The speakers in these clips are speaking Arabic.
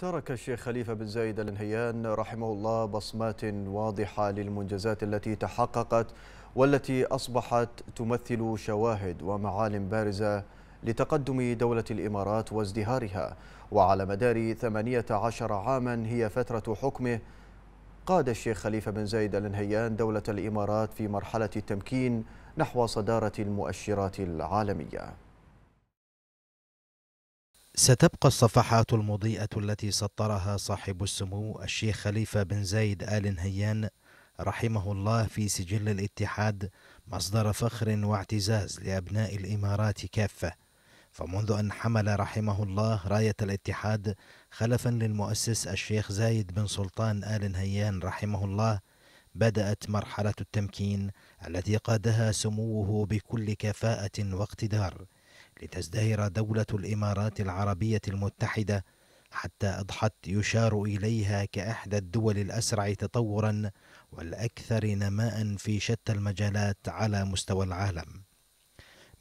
ترك الشيخ خليفة بن زايد الانهيان رحمه الله بصمات واضحة للمنجزات التي تحققت والتي أصبحت تمثل شواهد ومعالم بارزة لتقدم دولة الإمارات وازدهارها وعلى مدار 18 عاما هي فترة حكمه قاد الشيخ خليفة بن زايد الانهيان دولة الإمارات في مرحلة التمكين نحو صدارة المؤشرات العالمية ستبقى الصفحات المضيئة التي سطرها صاحب السمو الشيخ خليفة بن زايد آل نهيان رحمه الله في سجل الاتحاد مصدر فخر واعتزاز لأبناء الإمارات كافة فمنذ أن حمل رحمه الله راية الاتحاد خلفا للمؤسس الشيخ زايد بن سلطان آل نهيان رحمه الله بدأت مرحلة التمكين التي قادها سموه بكل كفاءة واقتدار لتزدهر دولة الإمارات العربية المتحدة حتى أضحت يشار إليها كأحدى الدول الأسرع تطورا والأكثر نماء في شتى المجالات على مستوى العالم.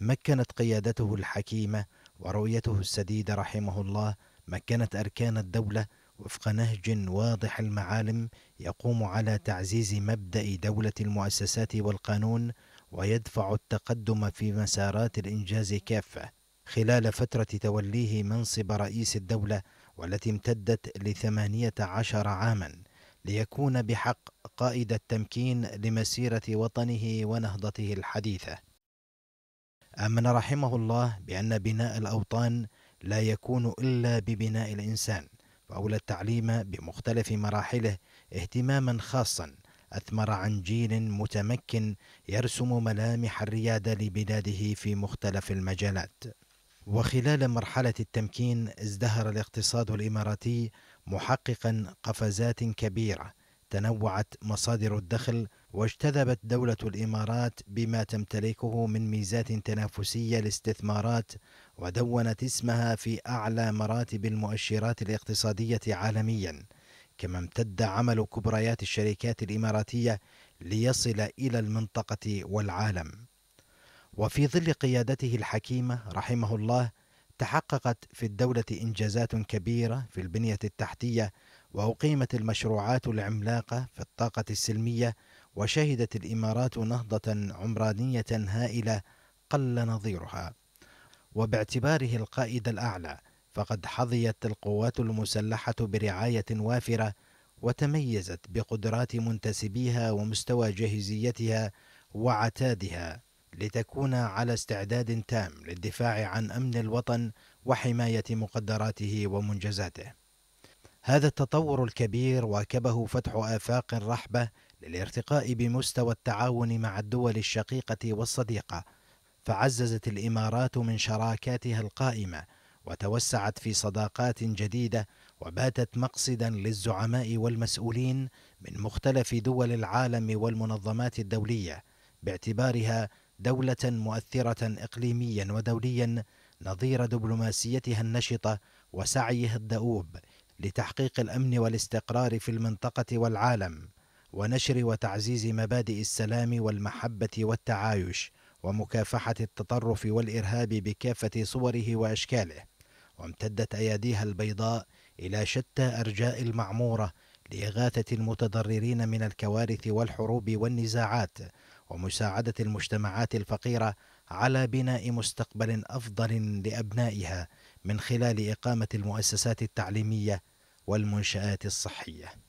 مكنت قيادته الحكيمة ورؤيته السديدة رحمه الله مكنت أركان الدولة وفق نهج واضح المعالم يقوم على تعزيز مبدأ دولة المؤسسات والقانون ويدفع التقدم في مسارات الإنجاز كافة خلال فترة توليه منصب رئيس الدولة والتي امتدت لثمانية عشر عاما ليكون بحق قائد التمكين لمسيرة وطنه ونهضته الحديثة أمن رحمه الله بأن بناء الأوطان لا يكون إلا ببناء الإنسان فأولى التعليم بمختلف مراحله اهتماما خاصا أثمر عن جيل متمكن يرسم ملامح الريادة لبلاده في مختلف المجالات. وخلال مرحلة التمكين ازدهر الاقتصاد الإماراتي محققا قفزات كبيرة تنوعت مصادر الدخل واجتذبت دولة الإمارات بما تمتلكه من ميزات تنافسية لاستثمارات ودونت اسمها في أعلى مراتب المؤشرات الاقتصادية عالمياً كما امتد عمل كبريات الشركات الإماراتية ليصل إلى المنطقة والعالم وفي ظل قيادته الحكيمة رحمه الله تحققت في الدولة إنجازات كبيرة في البنية التحتية وأقيمت المشروعات العملاقة في الطاقة السلمية وشهدت الإمارات نهضة عمرانية هائلة قل نظيرها وباعتباره القائد الأعلى فقد حظيت القوات المسلحة برعاية وافرة وتميزت بقدرات منتسبيها ومستوى جاهزيتها وعتادها لتكون على استعداد تام للدفاع عن امن الوطن وحمايه مقدراته ومنجزاته. هذا التطور الكبير واكبه فتح افاق رحبه للارتقاء بمستوى التعاون مع الدول الشقيقه والصديقه، فعززت الامارات من شراكاتها القائمه وتوسعت في صداقات جديده وباتت مقصدا للزعماء والمسؤولين من مختلف دول العالم والمنظمات الدوليه باعتبارها دوله مؤثره اقليميا ودوليا نظير دبلوماسيتها النشطه وسعيها الدؤوب لتحقيق الامن والاستقرار في المنطقه والعالم ونشر وتعزيز مبادئ السلام والمحبه والتعايش ومكافحه التطرف والارهاب بكافه صوره واشكاله وامتدت أيديها البيضاء إلى شتى أرجاء المعمورة لإغاثة المتضررين من الكوارث والحروب والنزاعات ومساعدة المجتمعات الفقيرة على بناء مستقبل أفضل لأبنائها من خلال إقامة المؤسسات التعليمية والمنشآت الصحية